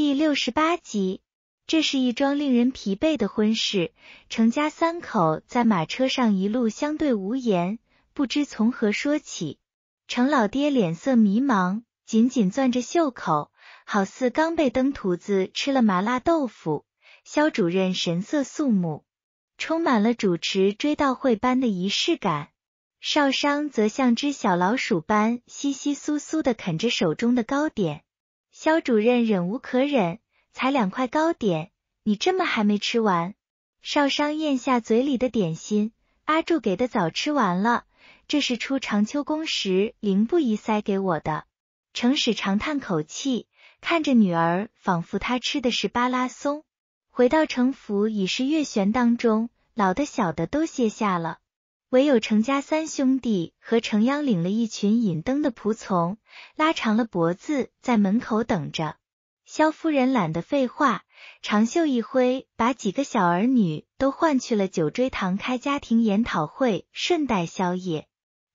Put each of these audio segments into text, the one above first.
第六十八集，这是一桩令人疲惫的婚事。程家三口在马车上一路相对无言，不知从何说起。程老爹脸色迷茫，紧紧攥着袖口，好似刚被登徒子吃了麻辣豆腐。肖主任神色肃穆，充满了主持追悼会般的仪式感。少商则像只小老鼠般窸窸窣窣的啃着手中的糕点。肖主任忍无可忍，才两块糕点，你这么还没吃完？少商咽下嘴里的点心，阿柱给的早吃完了，这是出长秋宫时凌不疑塞给我的。程使长叹口气，看着女儿，仿佛她吃的是巴拉松。回到城府已是月悬当中，老的小的都歇下了。唯有程家三兄弟和程央领了一群引灯的仆从，拉长了脖子在门口等着。萧夫人懒得废话，长袖一挥，把几个小儿女都唤去了九追堂开家庭研讨会，顺带宵夜。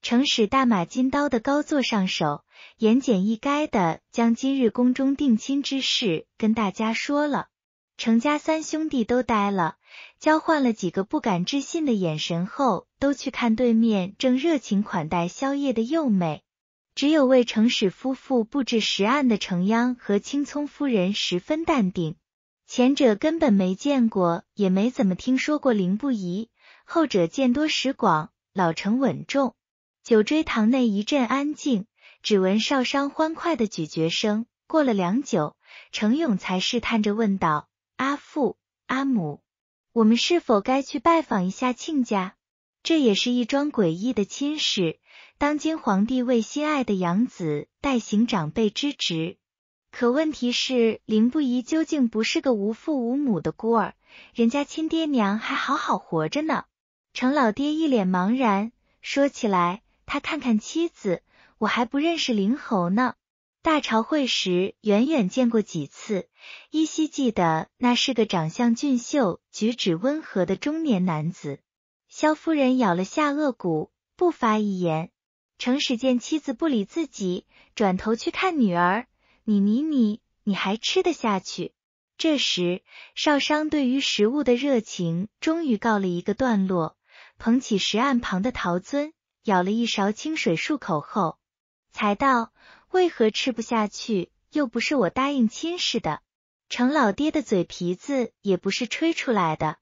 程使大马金刀的高座上手，言简意赅的将今日宫中定亲之事跟大家说了。程家三兄弟都呆了，交换了几个不敢置信的眼神后，都去看对面正热情款待宵夜的幼美。只有为程氏夫妇布置食案的程央和青葱夫人十分淡定。前者根本没见过，也没怎么听说过凌不疑；后者见多识广，老成稳重。酒追堂内一阵安静，只闻少商欢快的咀嚼声。过了良久，程勇才试探着问道。阿父、阿母，我们是否该去拜访一下亲家？这也是一桩诡异的亲事。当今皇帝为心爱的养子代行长辈之职，可问题是，林不疑究竟不是个无父无母的孤儿，人家亲爹娘还好好活着呢。程老爹一脸茫然，说起来，他看看妻子，我还不认识林侯呢。大朝会时，远远见过几次，依稀记得那是个长相俊秀、举止温和的中年男子。萧夫人咬了下颚骨，不发一言。程使见妻子不理自己，转头去看女儿：“你、你、你，你还吃得下去？”这时，少商对于食物的热情终于告了一个段落，捧起石案旁的陶尊，舀了一勺清水漱口后，才道。为何吃不下去？又不是我答应亲事的。程老爹的嘴皮子也不是吹出来的，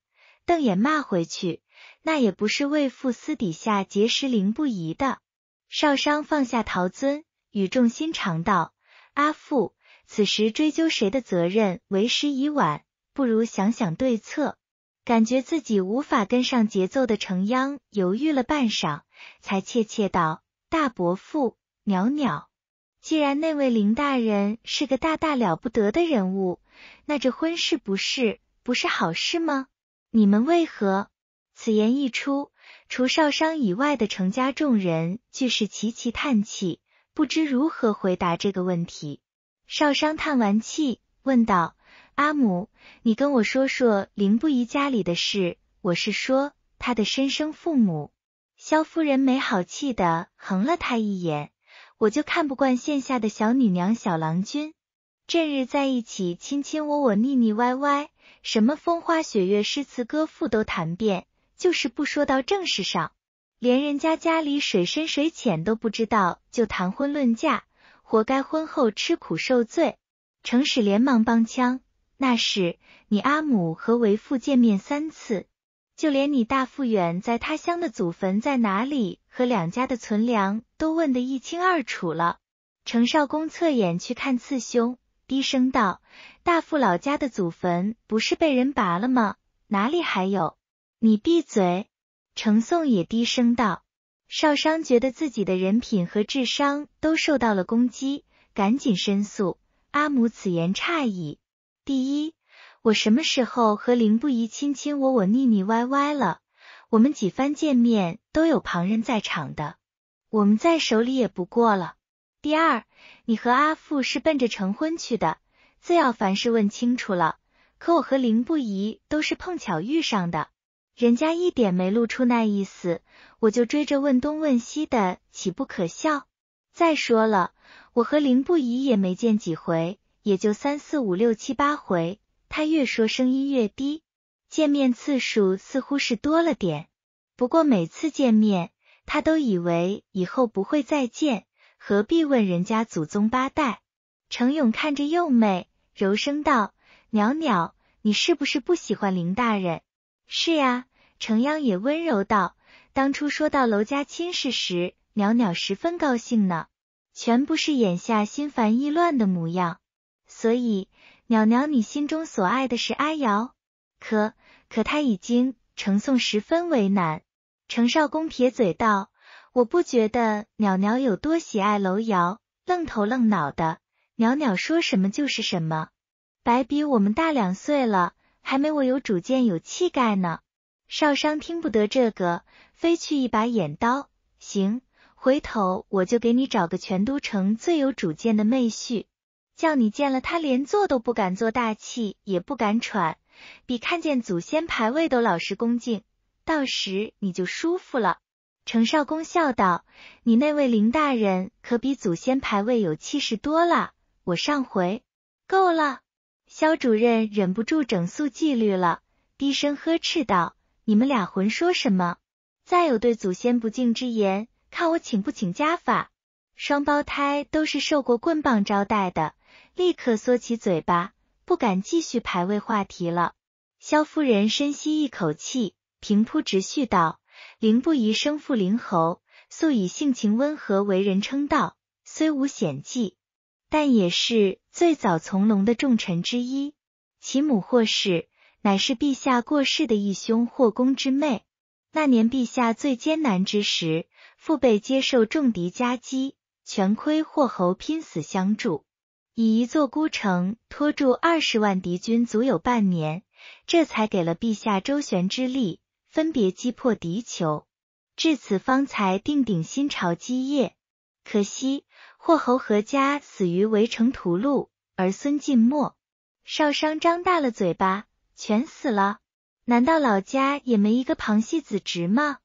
瞪眼骂回去，那也不是为父私底下结识凌不疑的。少商放下陶尊，语重心长道：“阿父，此时追究谁的责任为时已晚，不如想想对策。”感觉自己无法跟上节奏的程央犹豫了半晌，才怯怯道：“大伯父，袅袅。”既然那位林大人是个大大了不得的人物，那这婚事不是不是好事吗？你们为何？此言一出，除少商以外的程家众人俱是齐齐叹气，不知如何回答这个问题。少商叹完气，问道：“阿母，你跟我说说林不宜家里的事，我是说他的生身父母。”萧夫人没好气的横了他一眼。我就看不惯线下的小女娘、小郎君，这日在一起亲亲我我、腻腻歪歪，什么风花雪月、诗词歌赋都谈遍，就是不说到正事上，连人家家里水深水浅都不知道就谈婚论嫁，活该婚后吃苦受罪。程使连忙帮腔，那是你阿母和为父见面三次。就连你大父远在他乡的祖坟在哪里，和两家的存粮都问得一清二楚了。程少公侧眼去看次兄，低声道：“大富老家的祖坟不是被人拔了吗？哪里还有？”你闭嘴！程颂也低声道。少商觉得自己的人品和智商都受到了攻击，赶紧申诉：“阿母此言差矣。第一。”我什么时候和林不疑亲亲我我腻腻歪歪了？我们几番见面都有旁人在场的，我们在手里也不过了。第二，你和阿父是奔着成婚去的，自要凡事问清楚了。可我和林不疑都是碰巧遇上的，人家一点没露出那意思，我就追着问东问西的，岂不可笑？再说了，我和林不疑也没见几回，也就三四五六七八回。他越说声音越低，见面次数似乎是多了点，不过每次见面，他都以为以后不会再见，何必问人家祖宗八代？程勇看着幼妹，柔声道：“袅袅，你是不是不喜欢林大人？”“是呀。”程央也温柔道：“当初说到娄家亲事时，袅袅十分高兴呢，全不是眼下心烦意乱的模样，所以。”鸟鸟，你心中所爱的是阿瑶，可可他已经程宋十分为难。程少公撇嘴道：“我不觉得鸟鸟有多喜爱楼瑶，愣头愣脑的，袅袅说什么就是什么。白比我们大两岁了，还没我有主见有气概呢。”少商听不得这个，飞去一把眼刀。行，回头我就给你找个全都城最有主见的妹婿。叫你见了他，连坐都不敢坐，大气也不敢喘，比看见祖先牌位都老实恭敬。到时你就舒服了。”程少公笑道：“你那位林大人可比祖先牌位有气势多了。”我上回够了，肖主任忍不住整肃纪律了，低声呵斥道：“你们俩混说什么？再有对祖先不敬之言，看我请不请家法。”双胞胎都是受过棍棒招待的。立刻缩起嘴巴，不敢继续排位话题了。萧夫人深吸一口气，平铺直叙道：“凌不宜生父凌侯，素以性情温和为人称道，虽无显绩，但也是最早从龙的重臣之一。其母霍氏，乃是陛下过世的义兄霍公之妹。那年陛下最艰难之时，父辈接受重敌夹击，全亏霍侯拼死相助。”以一座孤城拖住二十万敌军，足有半年，这才给了陛下周旋之力，分别击破敌酋，至此方才定鼎新朝基业。可惜霍侯何家死于围城屠戮，儿孙尽没。少商张大了嘴巴，全死了？难道老家也没一个旁系子侄吗？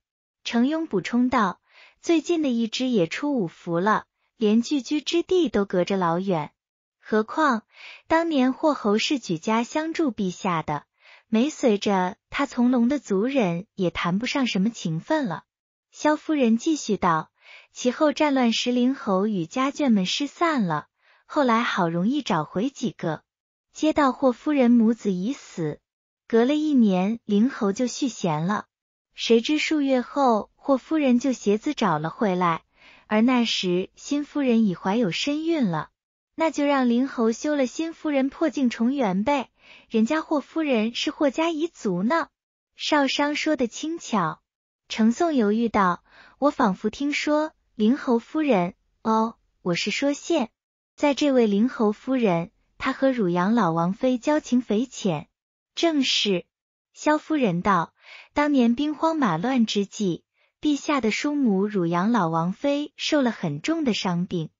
程庸补充道：“最近的一支也出五服了，连聚居之地都隔着老远。”何况当年霍侯是举家相助陛下的，没随着他从龙的族人也谈不上什么情分了。萧夫人继续道：“其后战乱，石灵侯与家眷们失散了，后来好容易找回几个，接到霍夫人母子已死。隔了一年，灵侯就续弦了。谁知数月后，霍夫人就携子找了回来，而那时新夫人已怀有身孕了。”那就让灵侯休了新夫人，破镜重圆呗。人家霍夫人是霍家遗族呢。少商说的轻巧，程宋犹豫道：“我仿佛听说灵侯夫人……哦，我是说现，在这位灵侯夫人，她和汝阳老王妃交情匪浅。”正是萧夫人道：“当年兵荒马乱之际，陛下的叔母汝阳老王妃受了很重的伤病。”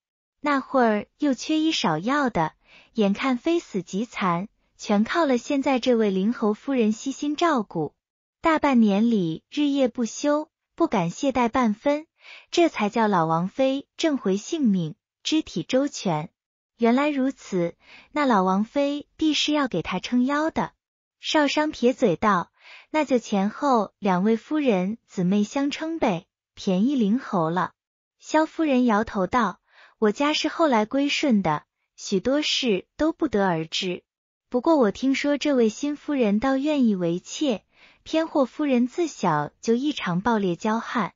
那会儿又缺医少药的，眼看非死即残，全靠了现在这位灵侯夫人悉心照顾，大半年里日夜不休，不敢懈怠半分，这才叫老王妃挣回性命，肢体周全。原来如此，那老王妃必是要给他撑腰的。少商撇嘴道：“那就前后两位夫人姊妹相称呗，便宜灵侯了。”萧夫人摇头道。我家是后来归顺的，许多事都不得而知。不过我听说这位新夫人倒愿意为妾，偏或夫人自小就异常暴烈骄悍，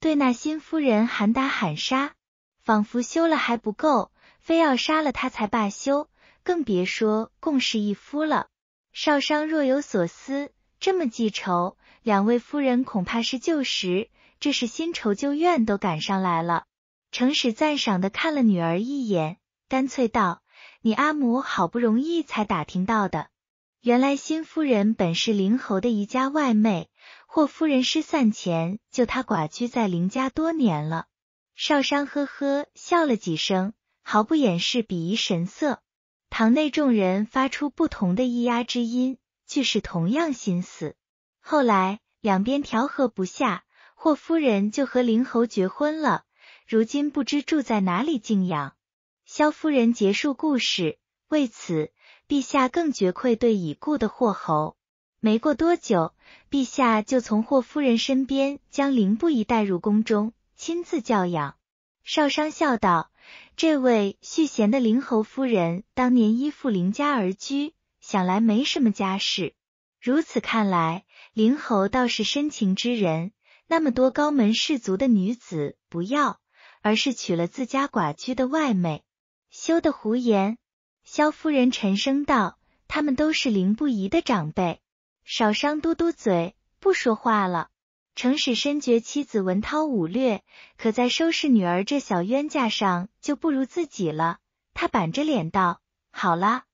对那新夫人喊打喊杀，仿佛休了还不够，非要杀了她才罢休，更别说共侍一夫了。少商若有所思，这么记仇，两位夫人恐怕是旧时，这是新仇旧怨都赶上来了。诚实赞赏的看了女儿一眼，干脆道：“你阿母好不容易才打听到的，原来新夫人本是林侯的一家外妹，霍夫人失散前就她寡居在林家多年了。”少商呵呵笑了几声，毫不掩饰鄙夷神色。堂内众人发出不同的咿呀之音，俱是同样心思。后来两边调和不下，霍夫人就和林侯绝婚了。如今不知住在哪里静养。萧夫人结束故事，为此陛下更觉愧对已故的霍侯。没过多久，陛下就从霍夫人身边将林不仪带入宫中，亲自教养。少商笑道：“这位续弦的灵侯夫人，当年依附林家而居，想来没什么家世。如此看来，灵侯倒是深情之人。那么多高门士族的女子，不要。”而是娶了自家寡居的外妹，休得胡言。萧夫人沉声道：“他们都是林不疑的长辈，少伤嘟嘟嘴，不说话了。”程使深觉妻子文韬武略，可在收拾女儿这小冤家上就不如自己了。他板着脸道：“好啦，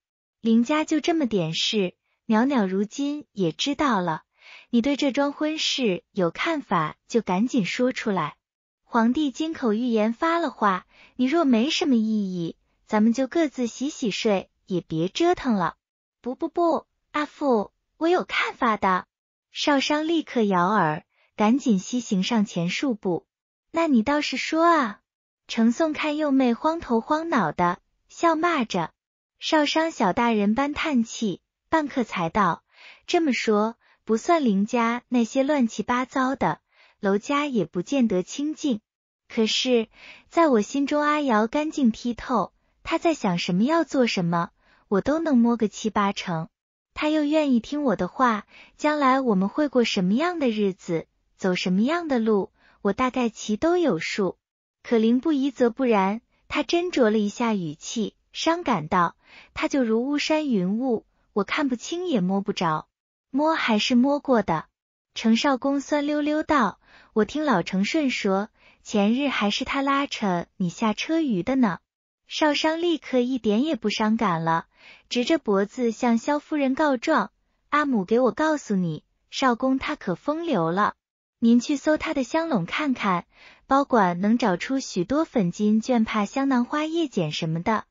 林家就这么点事，袅袅如今也知道了。你对这桩婚事有看法，就赶紧说出来。”皇帝金口玉言发了话，你若没什么异议，咱们就各自洗洗睡，也别折腾了。不不不，阿父，我有看法的。少商立刻咬耳，赶紧西行上前数步。那你倒是说啊！程宋看幼妹慌头慌脑的，笑骂着。少商小大人般叹气，半刻才道：“这么说不算林家那些乱七八糟的。”楼家也不见得清净，可是在我心中，阿瑶干净剔透。他在想什么，要做什么，我都能摸个七八成。他又愿意听我的话，将来我们会过什么样的日子，走什么样的路，我大概其都有数。可林不疑则不然，他斟酌了一下语气，伤感道：“他就如巫山云雾，我看不清，也摸不着。摸还是摸过的。”程少公酸溜溜道：“我听老程顺说，前日还是他拉扯你下车鱼的呢。”少商立刻一点也不伤感了，直着脖子向萧夫人告状：“阿母，给我告诉你，少公他可风流了，您去搜他的香笼看看，包管能找出许多粉金绢帕、香囊、花叶剪什么的，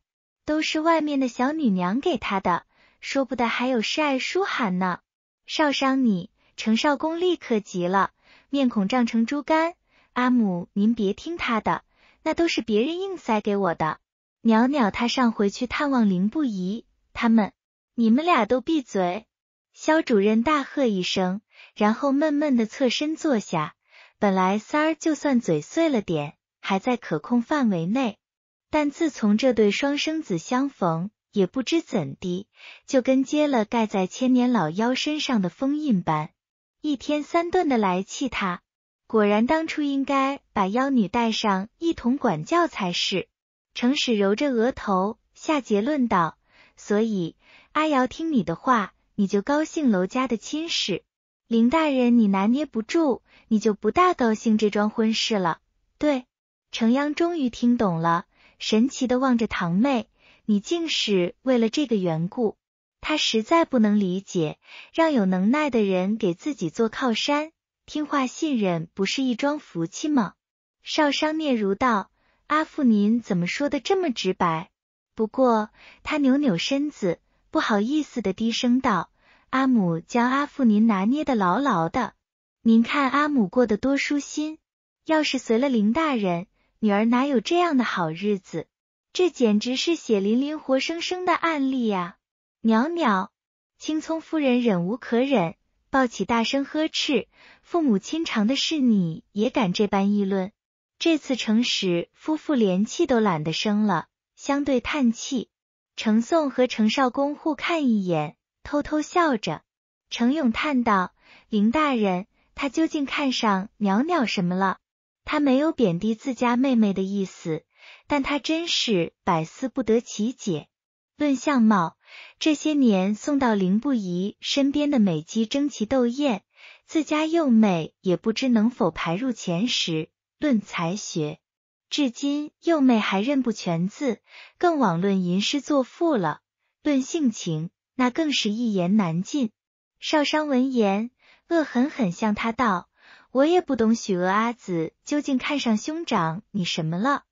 都是外面的小女娘给他的，说不得还有诗爱书函呢。”少商，你。程少公立刻急了，面孔涨成猪肝。阿母，您别听他的，那都是别人硬塞给我的。袅袅，他上回去探望林不疑他们，你们俩都闭嘴！肖主任大喝一声，然后闷闷的侧身坐下。本来三儿就算嘴碎了点，还在可控范围内，但自从这对双生子相逢，也不知怎地，就跟揭了盖在千年老妖身上的封印般。一天三顿的来气他，果然当初应该把妖女带上一同管教才是。程使揉着额头下结论道：“所以阿瑶听你的话，你就高兴楼家的亲事；林大人你拿捏不住，你就不大高兴这桩婚事了。”对，程央终于听懂了，神奇的望着堂妹：“你竟是为了这个缘故？”他实在不能理解，让有能耐的人给自己做靠山，听话信任不是一桩福气吗？少商嗫嚅道：“阿父，您怎么说的这么直白？”不过他扭扭身子，不好意思的低声道：“阿母将阿父您拿捏的牢牢的，您看阿母过得多舒心。要是随了林大人，女儿哪有这样的好日子？这简直是血淋淋、活生生的案例呀！”袅袅，青葱夫人忍无可忍，抱起大声呵斥：“父母亲长的是你，也敢这般议论？”这次程使夫妇连气都懒得生了，相对叹气。程宋和程少公互看一眼，偷偷笑着。程勇叹道：“林大人，他究竟看上袅袅什么了？他没有贬低自家妹妹的意思，但他真是百思不得其解。”论相貌，这些年送到林不疑身边的美姬争奇斗艳，自家幼妹也不知能否排入前十。论才学，至今幼妹还认不全字，更枉论吟诗作赋了。论性情，那更是一言难尽。少商闻言，恶狠狠向他道：“我也不懂许娥阿姊究竟看上兄长你什么了，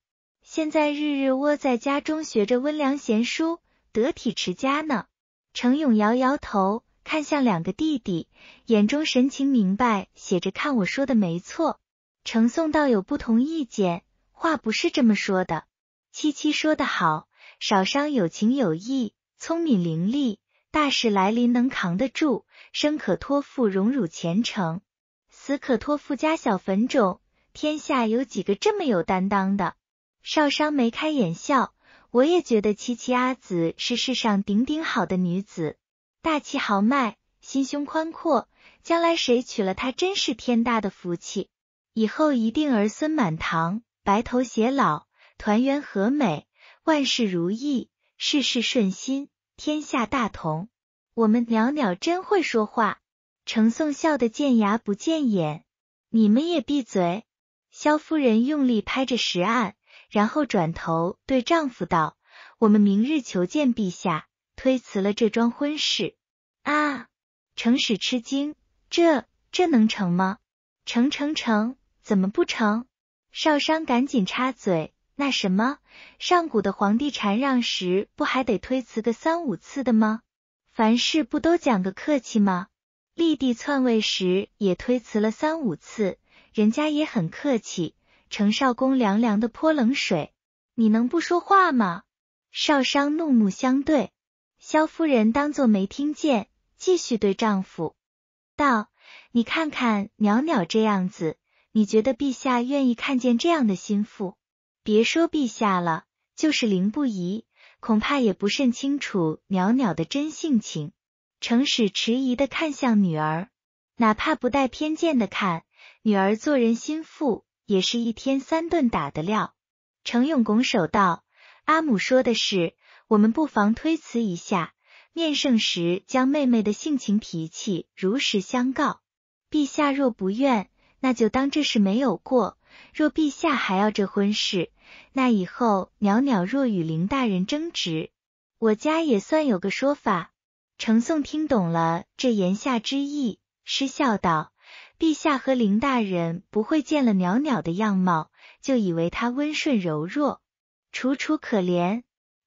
现在日日窝在家中学着温良贤淑。”得体持家呢？程勇摇摇头，看向两个弟弟，眼中神情明白，写着看我说的没错。程颂道有不同意见，话不是这么说的。七七说的好，少商有情有义，聪明伶俐，大事来临能扛得住，生可托付荣辱前程，死可托付家小坟冢。天下有几个这么有担当的？少商眉开眼笑。我也觉得七七阿紫是世上顶顶好的女子，大气豪迈，心胸宽阔，将来谁娶了她真是天大的福气，以后一定儿孙满堂，白头偕老，团圆和美，万事如意，事事顺心，天下大同。我们袅袅真会说话，程宋笑得见牙不见眼，你们也闭嘴。萧夫人用力拍着石案。然后转头对丈夫道：“我们明日求见陛下，推辞了这桩婚事。”啊！程使吃惊：“这这能成吗？成成成，怎么不成？”少商赶紧插嘴：“那什么，上古的皇帝禅让时，不还得推辞个三五次的吗？凡事不都讲个客气吗？立帝篡位时也推辞了三五次，人家也很客气。”程少公凉凉的泼冷水：“你能不说话吗？”少商怒目相对，萧夫人当作没听见，继续对丈夫道：“你看看袅袅这样子，你觉得陛下愿意看见这样的心腹？别说陛下了，就是凌不疑，恐怕也不甚清楚袅袅的真性情。”程使迟疑的看向女儿，哪怕不带偏见的看女儿做人心腹。也是一天三顿打的料。程勇拱手道：“阿母说的是，我们不妨推辞一下。面圣时将妹妹的性情脾气如实相告。陛下若不愿，那就当这事没有过。若陛下还要这婚事，那以后袅袅若与林大人争执，我家也算有个说法。”程颂听懂了这言下之意，失笑道。陛下和林大人不会见了袅袅的样貌，就以为她温顺柔弱、楚楚可怜。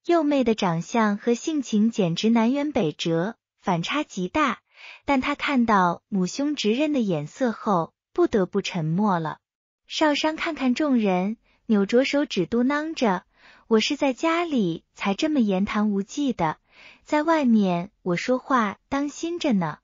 幼妹的长相和性情简直南辕北辙，反差极大。但他看到母兄直认的眼色后，不得不沉默了。少商看看众人，扭着手指嘟囔着：“我是在家里才这么言谈无忌的，在外面我说话当心着呢。”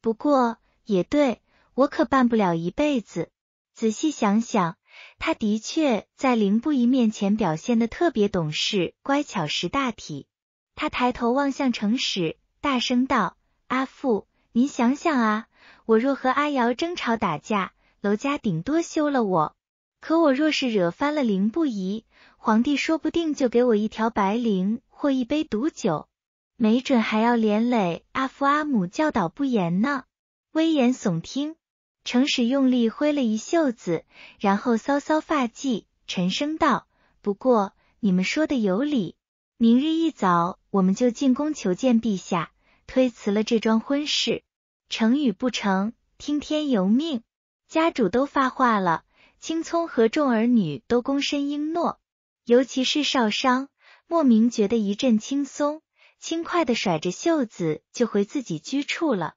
不过也对。我可办不了一辈子。仔细想想，他的确在林不疑面前表现的特别懂事、乖巧、识大体。他抬头望向城史，大声道：“阿父，您想想啊，我若和阿瑶争吵打架，楼家顶多休了我；可我若是惹翻了林不疑，皇帝说不定就给我一条白绫或一杯毒酒，没准还要连累阿父阿母教导不严呢。”危言耸听。程使用力挥了一袖子，然后搔搔发髻，沉声道：“不过你们说的有理，明日一早我们就进宫求见陛下，推辞了这桩婚事，成与不成，听天由命。家主都发话了，青葱和众儿女都躬身应诺。尤其是少商，莫名觉得一阵轻松，轻快的甩着袖子就回自己居处了。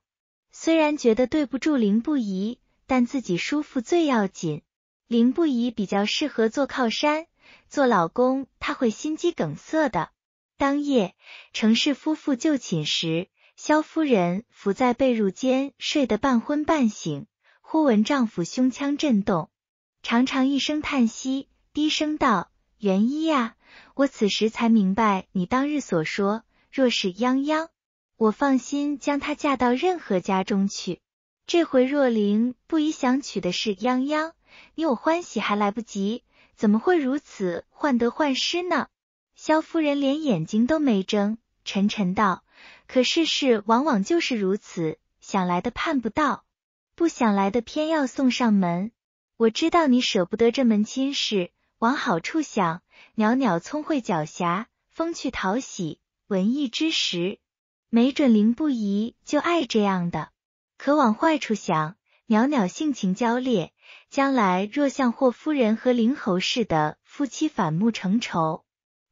虽然觉得对不住林不疑。”但自己舒服最要紧，林不疑比较适合做靠山，做老公他会心肌梗塞的。当夜，程氏夫妇就寝时，萧夫人伏在被褥间睡得半昏半醒，忽闻丈夫胸腔震动，常常一声叹息，低声道：“元一呀，我此时才明白你当日所说，若是泱泱，我放心将她嫁到任何家中去。”这回若琳不宜想娶的是泱泱，你我欢喜还来不及，怎么会如此患得患失呢？萧夫人连眼睛都没睁，沉沉道：“可世事往往就是如此，想来的盼不到，不想来的偏要送上门。我知道你舍不得这门亲事，往好处想，袅袅聪慧狡黠，风趣讨喜，文艺之时，没准林不宜就爱这样的。”可往坏处想，袅袅性情焦烈，将来若像霍夫人和灵侯似的夫妻反目成仇，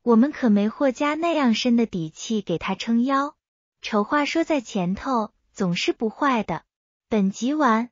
我们可没霍家那样深的底气给他撑腰。丑话说在前头，总是不坏的。本集完。